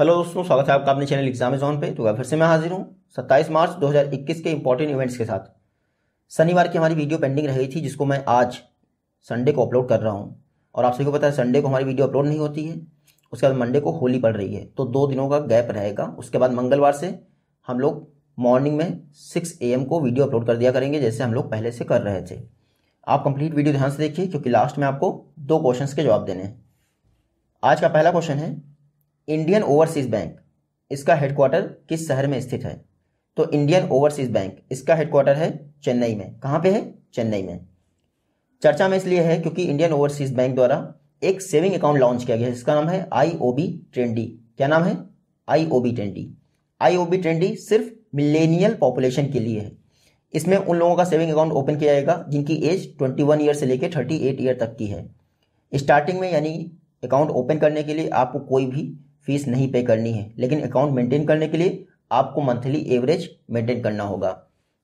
hello दोस्तों स्वागत है आपका अपने चैनल एग्जाम जोन पे तो फिर से मैं हाजिर हूँ 27 मार्च 2021 के इंपॉर्टेंट इवेंट्स के साथ शनिवार की हमारी वीडियो पेंडिंग रही थी जिसको मैं आज संडे को अपलोड कर रहा हूँ और आप सभी को पता है संडे को हमारी वीडियो अपलोड नहीं होती है उसके बाद मंडे को होली पड़ रही है तो दो दिनों का गैप रहेगा उसके बाद मंगलवार से हम लोग मॉर्निंग में सिक्स ए को वीडियो अपलोड कर दिया करेंगे जैसे हम लोग पहले से कर रहे थे आप कंप्लीट वीडियो ध्यान से देखिए क्योंकि लास्ट में आपको दो क्वेश्चन के जवाब देने हैं आज का पहला क्वेश्चन है इंडियन ओवरसीज बैंक इसका हेडक्वार्टर किस शहर में स्थित है तो इंडियन ओवरसीज बैंक इसका हेडक्वार्टर है चेन्नई में कहाँ पे है चेन्नई में चर्चा में इसलिए है क्योंकि इंडियन ओवरसीज बैंक द्वारा एक सेविंग अकाउंट लॉन्च किया गया है इसका नाम है आई ओ बी ट्रेंडी क्या नाम है I O B trendy I O B trendy सिर्फ मिलेनियल पॉपुलेशन के लिए है इसमें उन लोगों का सेविंग अकाउंट ओपन किया जाएगा जिनकी एज 21 ईयर से लेकर 38 ईयर तक की है स्टार्टिंग में यानी अकाउंट ओपन करने के लिए आपको कोई भी फीस नहीं पे करनी है लेकिन अकाउंट मेंटेन करने के लिए आपको मंथली एवरेज मेंटेन करना होगा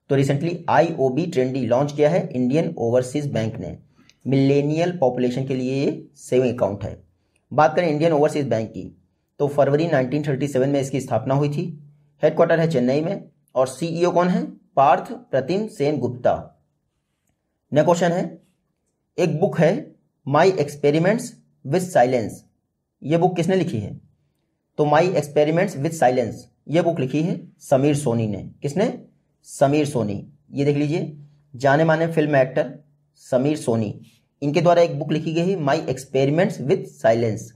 तो recently I O B trendy launch किया है इंडियन ओवरसीज बैंक ने मिलेनियल पॉपुलेशन के लिए ये सेविंग अकाउंट है बात करें इंडियन ओवरसीज बैंक की तो फरवरी 1937 में इसकी स्थापना हुई थी हेडक्वार्टर है चेन्नई में और सीईओ e कौन है पार्थ प्रतिम सेन गुप्ता ने क्वेश्चन है एक बुक है माई एक्सपेरिमेंट्स विद साइलेंस ये बुक किसने लिखी है तो माई एक्सपेरिमेंट्स विथ साइलेंस ये बुक लिखी है समीर सोनी ने किसने समीर सोनी ये देख लीजिए जाने माने फिल्म एक्टर समीर सोनी इनके द्वारा एक बुक लिखी गई है माई एक्सपेरिमेंट्स विथ साइलेंस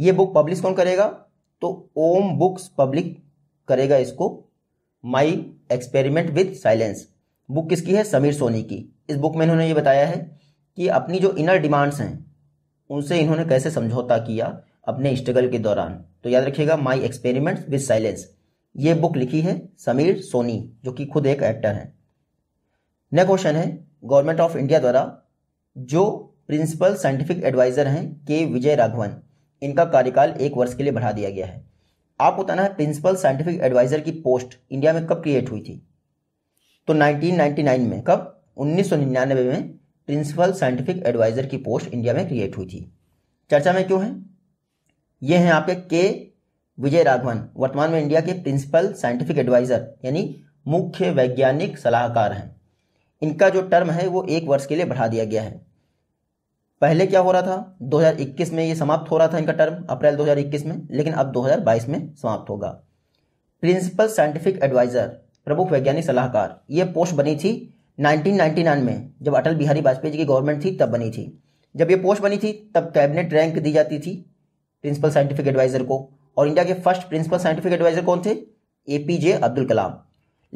ये बुक पब्लिश कौन करेगा तो ओम बुक्स पब्लिक करेगा इसको my experiment with silence book किसकी है समीर सोनी की इस बुक में इन्होंने ये बताया है कि अपनी जो इनर डिमांड्स हैं उनसे इन्होंने कैसे समझौता किया अपने स्ट्रगल के दौरान तो याद रखिएगा माई एक्सपेरिमेंट्स विद साइलेंस ये बुक लिखी है समीर सोनी जो कि खुद एक एक्टर हैं नेक्स्ट क्वेश्चन है गवर्नमेंट ऑफ इंडिया द्वारा जो प्रिंसिपल साइंटिफिक एडवाइजर हैं के विजय राघवन इनका कार्यकाल एक वर्ष के लिए बढ़ा दिया गया है आपको बताना है प्रिंसिपल साइंटिफिक एडवाइजर की पोस्ट इंडिया में कब क्रिएट हुई थी तो 1999 में कब 1999 में प्रिंसिपल साइंटिफिक एडवाइजर की पोस्ट इंडिया में क्रिएट हुई थी चर्चा में क्यों है ये हैं यहाँ पे के विजय राघवन वर्तमान में इंडिया के प्रिंसिपल साइंटिफिक एडवाइजर यानी मुख्य वैज्ञानिक सलाहकार हैं इनका जो टर्म है वो एक वर्ष के लिए बढ़ा दिया गया है पहले क्या हो रहा था 2021 में ये समाप्त हो रहा था इनका टर्म अप्रैल 2021 में लेकिन अब 2022 में समाप्त होगा प्रिंसिपल साइंटिफिक एडवाइजर प्रमुख वैज्ञानिक सलाहकार ये पोस्ट बनी थी 1999 में जब अटल बिहारी वाजपेयी जी की गवर्नमेंट थी तब बनी थी जब ये पोस्ट बनी थी तब कैबिनेट रैंक दी जाती थी प्रिंसिपल साइंटिफिक एडवाइजर को और इंडिया के फर्स्ट प्रिंसिपल साइंटिफिक एडवाइजर कौन थे ए पी जे अब्दुल कलाम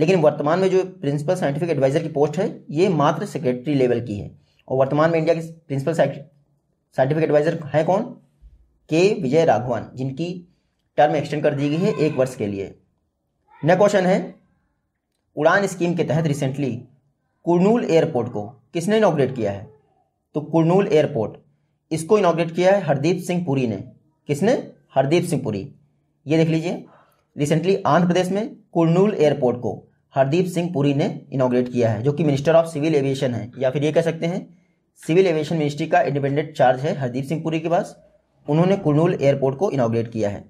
लेकिन वर्तमान में जो प्रिंसिपल साइंटिफिक एडवाइजर की पोस्ट है ये मात्र सेक्रेटरी लेवल की है और वर्तमान में इंडिया के प्रिंसिपल साइंटिफिक एडवाइजर हैं कौन के विजय राघवन जिनकी टर्म एक्सटेंड कर दी गई है एक वर्ष के लिए नेक्स्ट क्वेश्चन है उड़ान स्कीम के तहत रिसेंटली कुरनूल एयरपोर्ट को किसने इनाग्रेट किया है तो कुरनूल एयरपोर्ट इसको इनाग्रेट किया है हरदीप सिंह पुरी ने किसने हरदीप सिंह पुरी ये देख लीजिए रिसेंटली आंध्र प्रदेश में कुरनूल एयरपोर्ट को हरदीप सिंह पुरी ने इनाग्रेट किया है जो कि मिनिस्टर ऑफ सिविल एविएशन है या फिर ये कह सकते हैं सिविल एविएशन मिनिस्ट्री का इंडिपेंडेंट चार्ज है हरदीप सिंह पुरी के पास उन्होंने कुरनूल एयरपोर्ट को इनाग्रेट किया है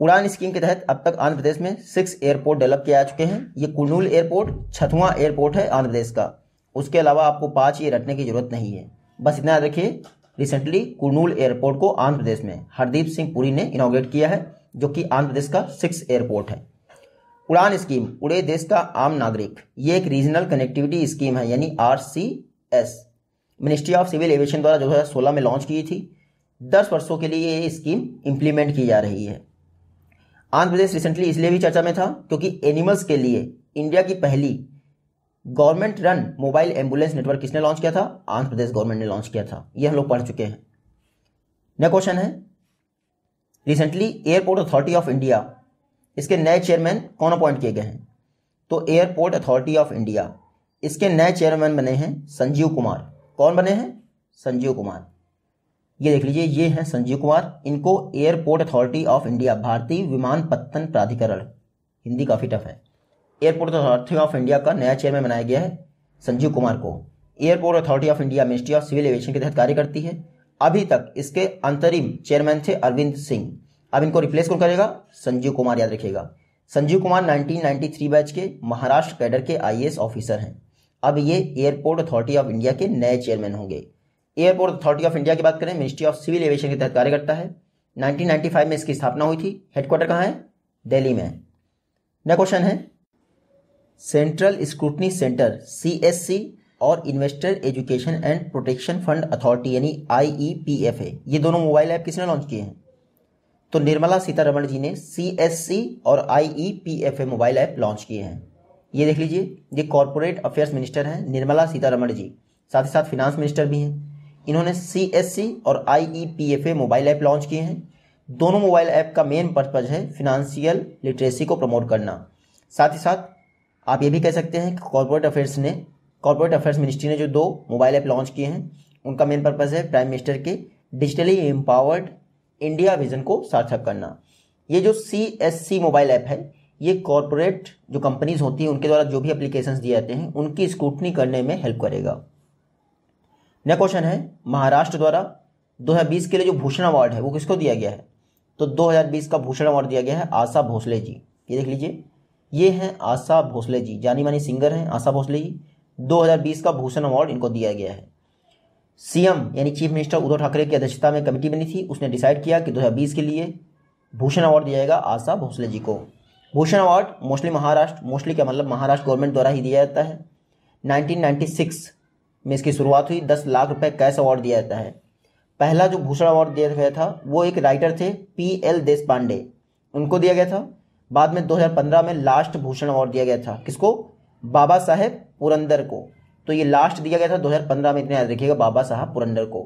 उड़ान स्कीम के तहत अब तक आंध्र प्रदेश में सिक्स एयरपोर्ट डेवलप किए जा चुके हैं ये कुरनूल एयरपोर्ट छतुआ एयरपोर्ट है आंध्र प्रदेश का उसके अलावा आपको पाँच ये रटने की जरूरत नहीं है बस इतना याद रखिए रिसेंटली कुरनूल एयरपोर्ट को आंध्र प्रदेश में हरदीप सिंह पुरी ने इनोग्रेट किया है जो कि आंध्र प्रदेश का सिक्स एयरपोर्ट है उड़ान स्कीम उड़े देश का आम नागरिक ये एक रीजनल कनेक्टिविटी स्कीम है यानी R ministry of civil aviation द्वारा दो में लॉन्च की थी दस वर्षों के लिए ये स्कीम इम्प्लीमेंट की जा रही है आंध्र प्रदेश रिसेंटली इसलिए भी चर्चा में था क्योंकि एनिमल्स के लिए इंडिया की पहली government run mobile ambulance network किसने लॉन्च किया था आंध्र प्रदेश गवर्नमेंट ने लॉन्च किया था ये हम लोग पढ़ चुके हैं नया क्वेश्चन है recently airport authority of India इसके नए चेयरमैन कौन अपॉइंट किए गए हैं तो एयरपोर्ट अथॉरिटी ऑफ इंडिया इसके नए चेयरमैन बने हैं संजीव कुमार कौन बने हैं संजीव कुमार ये देख लीजिए ये हैं संजीव कुमार इनको एयरपोर्ट अथॉरिटी ऑफ इंडिया भारतीय विमान पत्तन प्राधिकरण हिंदी काफ़ी टफ है एयरपोर्ट अथॉरिटी ऑफ इंडिया का नया चेयरमैन बनाया गया है संजीव कुमार को airport authority of India ministry of civil aviation के तहत कार्य करती है अभी तक इसके अंतरिम चेयरमैन थे अरविंद सिंह अब इनको रिप्लेस कौन करेगा संजीव कुमार याद रखिएगा संजीव कुमार 1993 बैच के महाराष्ट्र कैडर के आई ऑफिसर हैं अब ये एयरपोर्ट अथॉरिटी ऑफ इंडिया के नए चेयरमैन होंगे एयरपोर्ट अथॉरिटी ऑफ इंडिया की बात करें मिनिस्ट्री ऑफ सिविल एविएशन के तहत कार्य करता है 1995 में इसकी स्थापना हुई थी हेडक्वार्टर कहाँ है दिल्ली में नेक्स्ट क्वेश्चन है सेंट्रल स्क्रूटनी सेंटर सी और investor education and protection fund authority यानी आई e ये दोनों मोबाइल ऐप किसने लॉन्च किए हैं तो निर्मला सीतारमण जी ने सी और I e mobile app launch किए हैं ये देख लीजिए ये कॉरपोरेट अफेयर्स मिनिस्टर हैं निर्मला सीतारमण जी साथ ही साथ फिनांस मिनिस्टर भी हैं इन्होंने सी और I e mobile app launch किए हैं दोनों मोबाइल ऐप का मेन पर्पज है फिनांशियल लिटरेसी को प्रमोट करना साथ ही साथ आप ये भी कह सकते हैं कि कॉरपोरेट अफेयर्स ने कॉरपोरेट अफेयर्स मिनिस्ट्री ने जो दो मोबाइल ऐप लॉन्च किए हैं उनका मेन पर्पज़ है प्राइम मिनिस्टर के डिजिटली एम्पावर्ड इंडिया विजन को सार्थक करना ये जो C S C mobile app है ये कॉरपोरेट जो कंपनीज होती हैं उनके द्वारा जो भी अप्लीकेशन दिए जाते हैं उनकी स्कूटनी करने में हेल्प करेगा नया क्वेश्चन है महाराष्ट्र द्वारा 2020 के लिए जो भूषण अवार्ड है वो किसको दिया गया है तो 2020 का भूषण अवार्ड दिया गया है आशा भोसले जी ये देख लीजिए ये हैं आशा भोसले जी जानी मानी सिंगर हैं आशा भोसले जी 2020 का भूषण अवार्ड इनको दिया गया है सीएम यानी चीफ मिनिस्टर उद्धव ठाकरे की अध्यक्षता में कमेटी बनी थी उसने डिसाइड किया कि 2020 के लिए भूषण अवार्ड दिया जाएगा आशा भोसले जी को Bhushan award mostly Maharashtra mostly क्या मतलब महाराष्ट्र गवर्नमेंट द्वारा ही दिया जाता है नाइनटीन में इसकी शुरुआत हुई दस लाख रुपये कैश अवार्ड दिया जाता है पहला जो भूषण अवार्ड दिया गया था वो एक राइटर थे पी एल देश उनको दिया गया था बाद में 2015 में लास्ट भूषण अवार्ड दिया गया था किसको बाबा साहेब पुरंदर को तो ये लास्ट दिया गया था 2015 में इतना याद रखिएगा बाबा साहब पुरंदर को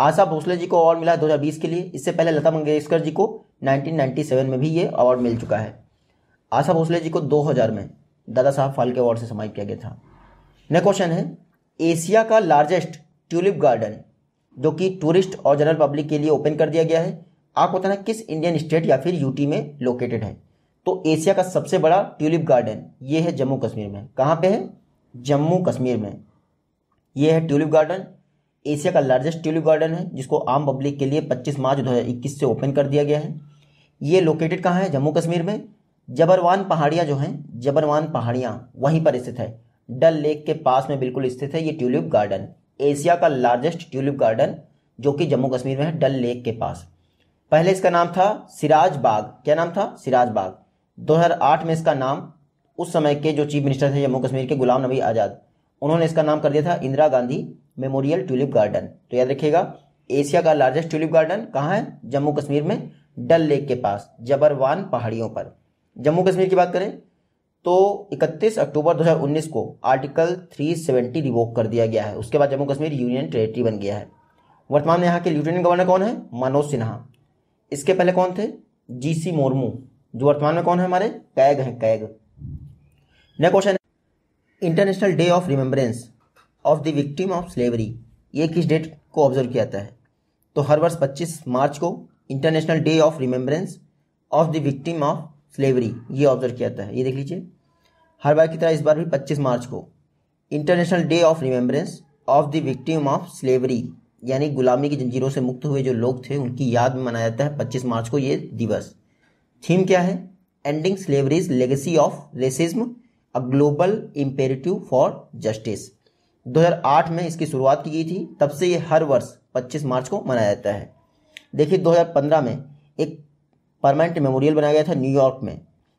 आशा भोसले जी को अवार्ड मिला 2020 के लिए इससे पहले लता मंगेशकर जी को 1997 में भी ये अवार्ड मिल चुका है आशा भोसले जी को 2000 में दादा साहब फाल्के अवार्ड से समाप्त किया गया था नेक्स्ट क्वेश्चन है एशिया का लार्जेस्ट ट्यूलिप गार्डन जो कि टूरिस्ट और जनरल पब्लिक के लिए ओपन कर दिया गया है आपको बताना किस इंडियन स्टेट या फिर यूटी में लोकेटेड है तो एशिया का सबसे बड़ा ट्यूलिप गार्डन ये है जम्मू कश्मीर में कहाँ पे है जम्मू कश्मीर में ये है ट्यूलिप गार्डन एशिया का लार्जेस्ट ट्यूलिप गार्डन है जिसको आम पब्लिक के लिए 25 मार्च 2021 से ओपन कर दिया गया है ये लोकेटेड कहाँ है जम्मू कश्मीर में जबरवान पहाड़ियाँ जो हैं जबरवान पहाड़ियाँ वहीं पर स्थित है डल लेक के पास में बिल्कुल स्थित है ये ट्यूलिप गार्डन एशिया का लार्जेस्ट ट्यूलिप गार्डन जो कि जम्मू कश्मीर में है डल लेक के पास पहले इसका नाम था सिराज बाग क्या नाम था सिराज बाग 2008 में इसका नाम उस समय के जो चीफ मिनिस्टर थे जम्मू कश्मीर के गुलाम नबी आज़ाद उन्होंने इसका नाम कर दिया था Indira Gandhi memorial tulip garden तो याद रखिएगा एशिया का लार्जेस्ट ट्यूलिप गार्डन कहाँ है जम्मू कश्मीर में डल लेक के पास जबरवान पहाड़ियों पर जम्मू कश्मीर की बात करें तो 31 अक्टूबर 2019 को आर्टिकल 370 रिवोक कर दिया गया है उसके बाद जम्मू कश्मीर यूनियन टेरेटरी बन गया है वर्तमान में यहाँ के लेफ्टिनेंट गवर्नर कौन है मनोज सिन्हा इसके पहले कौन थे जी सी मुर्मू जो वर्तमान में कौन है हमारे कैग हैं CAG next question international day of remembrance of the victim of slavery ये किस डेट को ऑब्जर्व किया जाता है तो हर वर्ष पच्चीस मार्च को international day of remembrance of the victim of slavery ये ऑब्जर्व किया जाता है ये देख लीजिए हर बार की तरह इस बार भी 25 मार्च को international day of remembrance of the victim of slavery यानी गुलामी की जंजीरों से मुक्त हुए जो लोग थे उनकी याद में मनाया जाता है 25 मार्च को ये दिवस थीम क्या है ending slavery's legacy of racism a global imperative for justice 2008 में इसकी शुरुआत की गई थी तब से ये हर वर्ष 25 मार्च को मनाया जाता है देखिए 2015 में एक परमानेंट मेमोरियल बनाया गया था न्यूयॉर्क में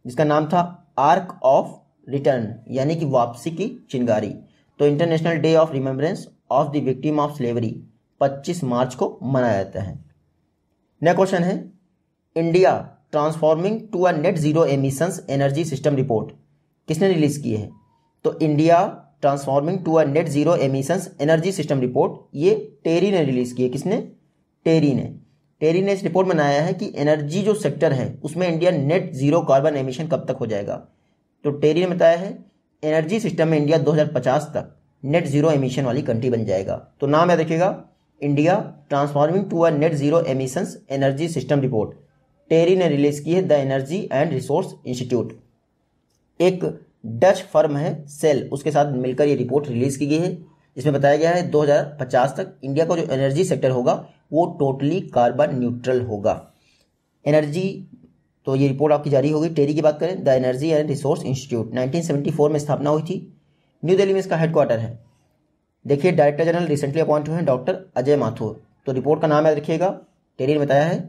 जिसका नाम था आर्क ऑफ रिटर्न यानी कि वापसी की चिंगारी तो international day of remembrance of the victim of slavery 25 मार्च को मनाया जाता है नेक्स्ट क्वेश्चन है India transforming to a net zero emissions energy system report किसने रिलीज की है तो India transforming to a net zero emissions energy system report ये टेरी ने रिलीज की है किसने टेरी ने टेरी ने इस रिपोर्ट में बनाया है कि एनर्जी जो सेक्टर है उसमें India net zero carbon emission कब तक हो जाएगा तो टेरी ने बताया है एनर्जी सिस्टम में इंडिया 2050 तक नेट जीरो एमिशन वाली कंट्री बन जाएगा तो नाम याद रखिएगा India transforming to a net zero emissions energy system report TERI ने रिलीज की है the energy and resource institute एक डच फर्म है सेल उसके साथ मिलकर ये रिपोर्ट रिलीज की गई है इसमें बताया गया है 2050 तक इंडिया का जो एनर्जी सेक्टर होगा वो टोटली कार्बन न्यूट्रल होगा एनर्जी तो ये रिपोर्ट आपकी जारी होगी टेरी की बात करें the energy and resource institute 1974 में स्थापना हुई थी न्यू दिल्ली में इसका हेडक्वार्टर है देखिए डायरेक्टर जनरल रिसेंटली अपॉइंट हुए हैं डॉक्टर अजय माथुर तो रिपोर्ट का नाम याद रखिएगा टेरी ने बताया है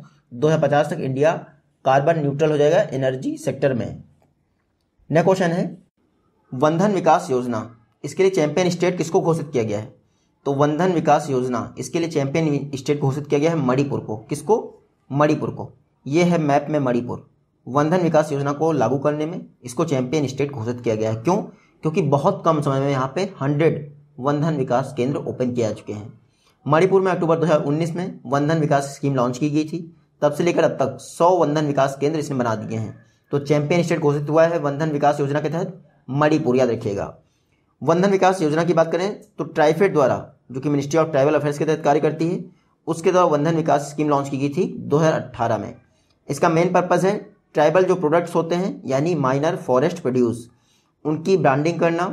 2050 तक इंडिया कार्बन न्यूट्रल हो जाएगा एनर्जी सेक्टर में नेक्स्ट क्वेश्चन है वंधन विकास योजना इसके लिए चैंपियन स्टेट किसको घोषित किया गया है तो वंधन विकास योजना इसके लिए चैंपियन स्टेट घोषित किया गया है मणिपुर को किसको मणिपुर को यह है मैप में मणिपुर वंधन विकास योजना को लागू करने में इसको चैंपियन स्टेट घोषित किया गया है क्यों क्योंकि बहुत कम समय में यहाँ पे हंड्रेड वंधन विकास केंद्र ओपन किए जा चुके हैं मणिपुर में अक्टूबर 2019 में वंधन विकास स्कीम लॉन्च की गई थी तब से लेकर अब तक सौ वंधन विकास केंद्र इसने बना दिए हैं तो चैंपियन स्टेट घोषित हुआ है वंधन विकास योजना के तहत मणिपुर याद रखिएगा वंधन विकास योजना की बात करें तो ट्राइफेड द्वारा जो कि मिनिस्ट्री ऑफ ट्राइबल अफेयर्स के तहत कार्य करती है उसके द्वारा वंधन विकास स्कीम लॉन्च की गई थी 2018 में इसका मेन पर्पज़ है ट्राइबल जो प्रोडक्ट्स होते हैं यानी माइनर फॉरेस्ट प्रोड्यूस उनकी ब्रांडिंग करना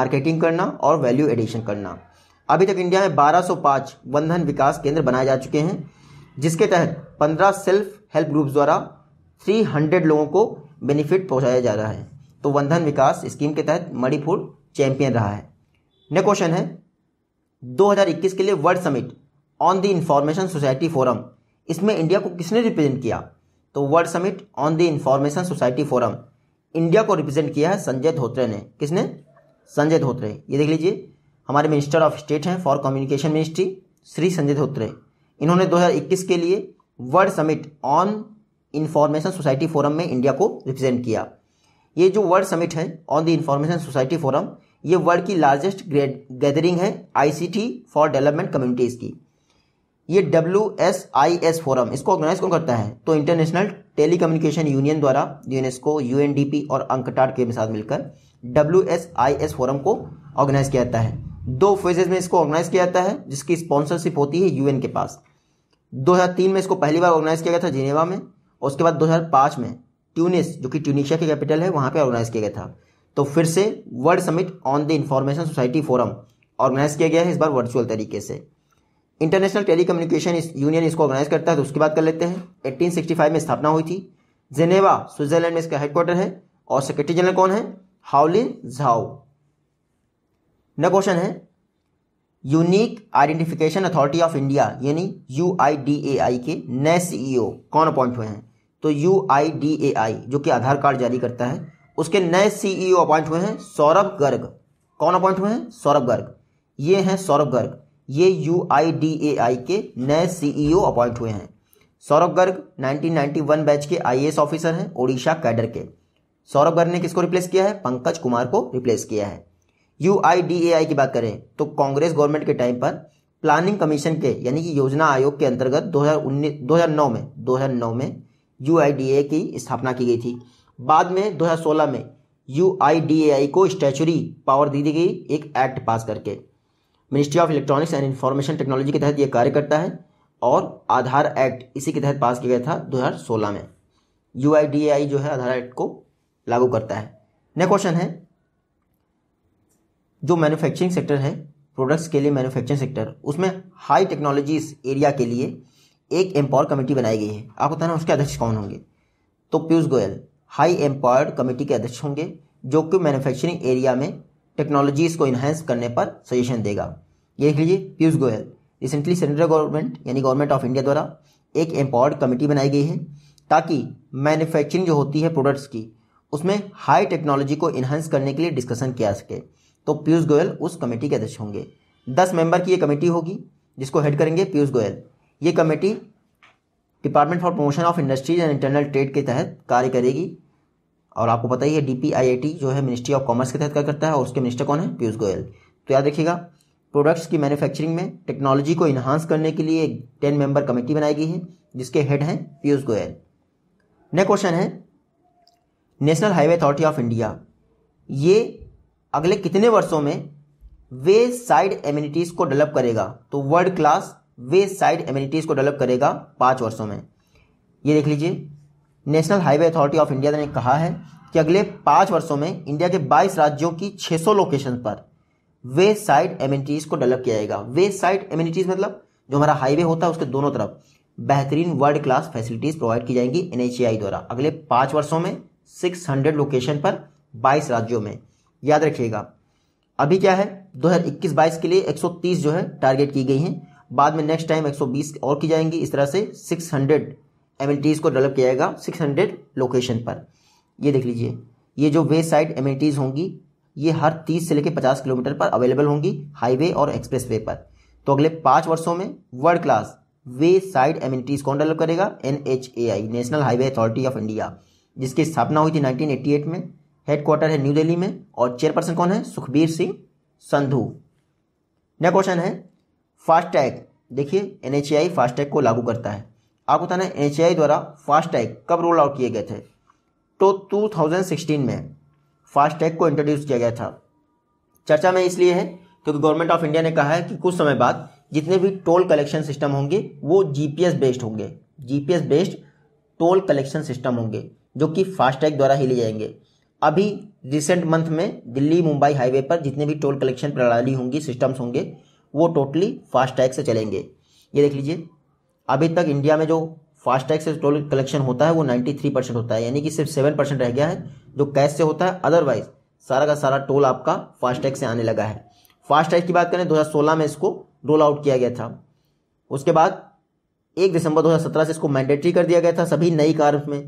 मार्केटिंग करना और वैल्यू एडिशन करना अभी तक इंडिया में 1205 वंधन विकास केंद्र बनाए जा चुके हैं जिसके तहत 15 सेल्फ हेल्प ग्रुप्स द्वारा 300 लोगों को बेनिफिट पहुंचाया जा रहा है तो वंधन विकास स्कीम के तहत मणिपुर चैंपियन रहा है नेक्स्ट क्वेश्चन है 2021 के लिए world summit on the information society forum इसमें इंडिया को किसने रिप्रेजेंट किया तो world summit on the information society forum India को रिप्रेजेंट किया है संजय धोत्रे ने किसने संजय धोत्रे ये देख लीजिए हमारे मिनिस्टर ऑफ स्टेट हैं for communication ministry Shri Sanjay Dhotre इन्होंने 2021 के लिए world summit on information society forum में इंडिया को रिप्रेजेंट किया ये जो वर्ल्ड समिट है on the information society forum ये वर्ल्ड की लार्जेस्ट गैदरिंग है आईसीटी फॉर डेवलपमेंट कम्युनिटीज़ की ये W S I S forum इसको ऑर्गेनाइज कौन करता है तो इंटरनेशनल टेली कम्युनिकेशन यूनियन द्वारा यूनेस्को यूएनडीपी और अंकटार के साथ मिलकर W S I S forum को ऑर्गेनाइज किया जाता है दो फेजेज में इसको ऑर्गेनाइज किया जाता है जिसकी स्पॉन्सरशिप होती है यूएन के पास 2003 में इसको पहली बार ऑर्गेनाइज किया गया था जिनेवा में और उसके बाद 2005 में ट्यूनिस जो कि ट्यूनिशिया के कैपिटल है वहाँ पर ऑर्गेनाइज किया गया था तो फिर से world summit on the information society forum organise किया गया है इस बार वर्चुअल तरीके से इंटरनेशनल टेली कम्युनिकेशन यूनियन इसको ऑर्गेनाइज करता है तो उसकी बात कर लेते हैं 1865 में स्थापना हुई थी जेनेवा स्विट्जरलैंड में इसका हेडक्वार्टर है और सेक्रेटरी जनरल कौन है हाउलिन झाओ न क्वेश्चन है unique identification authority of India यानी U I D A I के नए सीईओ e कौन अपॉइंट हुए हैं तो यू आई डी ए आई जो कि आधार कार्ड जारी करता है उसके नए सीईओ अपॉइंट e हुए हैं सौरभ गर्ग कौन अपॉइंट हुए हैं सौरभ गर्ग ये हैं सौरभ गर्ग ये you I D A I के नए सीईओ अपॉइंट e हुए हैं सौरभ गर्ग 1991 बैच के आई ऑफिसर हैं ओडिशा कैडर के सौरभ गर्ग ने किसको रिप्लेस किया है पंकज कुमार को रिप्लेस किया है यू आई डी ए आई की बात करें तो कांग्रेस गवर्नमेंट के टाइम पर प्लानिंग कमीशन के यानी कि योजना आयोग के अंतर्गत 2019 2009 में 2009 में यू आई डी ए की स्थापना की गई थी बाद में 2016 में यू आई डी ए आई को स्टैचुरी पावर दी दी गई एक एक्ट पास करके ministry of electronics and information technology के तहत यह कार्य करता है और आधार एक्ट इसी के तहत पास किया गया था 2016 में यू आई आई डी ए जो है आधार एक्ट को लागू करता है नेक्स्ट क्वेश्चन है जो मैन्युफैक्चरिंग सेक्टर है प्रोडक्ट्स के लिए मैन्युफैक्चरिंग सेक्टर उसमें हाई टेक्नोलॉजीज एरिया के लिए एक एम्पावर कमेटी बनाई गई है आपको बताना उसके अध्यक्ष कौन होंगे तो Piyush Goyal high empowered committee के अध्यक्ष होंगे जो कि मैन्युफैक्चरिंग एरिया में टेक्नोलॉजीज़ को इन्हेंस करने पर सजेशन देगा ये लीजिए Piyush Goyal recently central government यानी गवर्नमेंट ऑफ इंडिया द्वारा एक एम्पावर्ड कमेटी बनाई गई है ताकि मैन्युफैक्चरिंग जो होती है प्रोडक्ट्स की उसमें हाई टेक्नोलॉजी को इन्हांस करने के लिए डिस्कशन किया सके तो पीयूष गोयल उस कमेटी के अध्यक्ष होंगे दस मेंबर की ये कमेटी होगी जिसको हेड करेंगे पीयूष गोयल ये committee department for promotion of industries and internal trade के तहत कार्य करेगी और आपको पता ही है डीपीआईआईटी जो है मिनिस्ट्री ऑफ कॉमर्स के तहत कार्य करता है और उसके मिनिस्टर कौन है पीयूष गोयल तो याद रखिएगा प्रोडक्ट्स की मैन्युफैक्चरिंग में टेक्नोलॉजी को इन्हांस करने के लिए एक टेन मेंबर कमेटी बनाई गई है जिसके हेड हैं पीयूष गोयल नेक्स्ट क्वेश्चन है national highway authority of India ये अगले कितने वर्षों में वे साइड एम्यूनिटीज़ को डेवलप करेगा तो world class wayside amenities को डेवलप करेगा पांच वर्षों में ये देख लीजिए national highway authority of India ने कहा है कि अगले पांच वर्षों में इंडिया के बाईस राज्यों की 600 लोकेशन पर वे साइड एम्यूनिटीज़ को डेवलप किया जाएगा वे साइड एम्यूनिटीज़ मतलब जो हमारा हाईवे होता है उसके दोनों तरफ बेहतरीन वर्ल्ड क्लास फैसिलिटीज़ प्रोवाइड की जाएंगी एन द्वारा अगले पांच वर्षों में 600 लोकेशन पर 22 राज्यों में याद रखिएगा अभी क्या है 2021-22 के लिए 130 जो है टारगेट की गई हैं बाद में नेक्स्ट टाइम 120 और की जाएंगी इस तरह से 600 हंड्रेड को डेवलप किया जाएगा 600 लोकेशन पर ये देख लीजिए ये जो वे साइड एमिनिटीज़ होंगी ये हर 30 से लेकर 50 किलोमीटर पर अवेलेबल होंगी हाईवे और एक्सप्रेस वे पर तो अगले पाँच वर्षों में world class wayside amenities कौन डेवलप करेगा N national highway authority of India जिसकी स्थापना हुई थी 1988 में हेडक्वार्टर है न्यू दिल्ली में और चेयरपर्सन कौन है सुखबीर सिंह संधू नेक्स्ट क्वेश्चन है फास्टैग देखिए एनएचआई फास्टैग को लागू करता है आपको बताना है एनएचआई द्वारा फास्टैग कब रोल आउट किए गए थे तो 2016 में फास्टैग को इंट्रोड्यूस किया गया था चर्चा में इसलिए है क्योंकि गवर्नमेंट ऑफ इंडिया ने कहा है कि कुछ समय बाद जितने भी टोल कलेक्शन सिस्टम होंगे वो जीपीएस बेस्ड होंगे GPS based toll collection system होंगे जो कि फास्टैग द्वारा ही ले जाएंगे अभी रिसेंट मंथ में दिल्ली मुंबई हाईवे पर जितने भी टोल कलेक्शन प्रणाली होंगी सिस्टम्स होंगे वो टोटली फास्टैग से चलेंगे ये देख लीजिए अभी तक इंडिया में जो फास्टैग से टोल कलेक्शन होता है वो 93 परसेंट होता है यानी कि सिर्फ 7 परसेंट रह गया है जो कैश से होता है अदरवाइज सारा का सारा टोल आपका फास्टैग से आने लगा है फास्टैग की बात करें 2016 में इसको रोल आउट किया गया था उसके बाद एक दिसंबर 2017 से इसको मैंडेटरी कर दिया गया था सभी नई कार में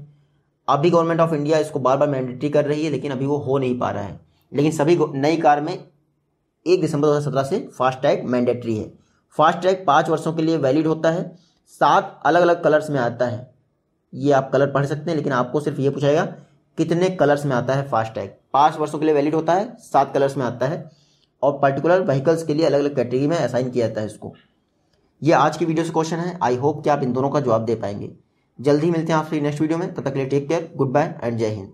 अभी गवर्नमेंट ऑफ इंडिया इसको बार बार मैंडेटरी कर रही है लेकिन अभी वो हो नहीं पा रहा है लेकिन सभी नई कार में एक दिसंबर दो से फास्ट टैग मैंडेटरी है फास्ट टैग पाँच वर्षों के लिए वैलिड होता है सात अलग अलग कलर्स में आता है ये आप कलर पढ़ सकते हैं लेकिन आपको सिर्फ ये पूछाएगा कितने कलर्स में आता है फास्ट टैग पाँच वर्षों के लिए वैलिड होता है सात कलर्स में आता है और पर्टिकुलर व्हीकल्स के लिए अलग अलग कैटेगरी में असाइन किया जाता है इसको ये आज की वीडियो से क्वेश्चन है आई होप कि आप इन दोनों का जवाब दे पाएंगे जल्दी मिलते हैं आपसे नेक्स्ट वीडियो में तब तक के लिए take care good bye and Jai Hind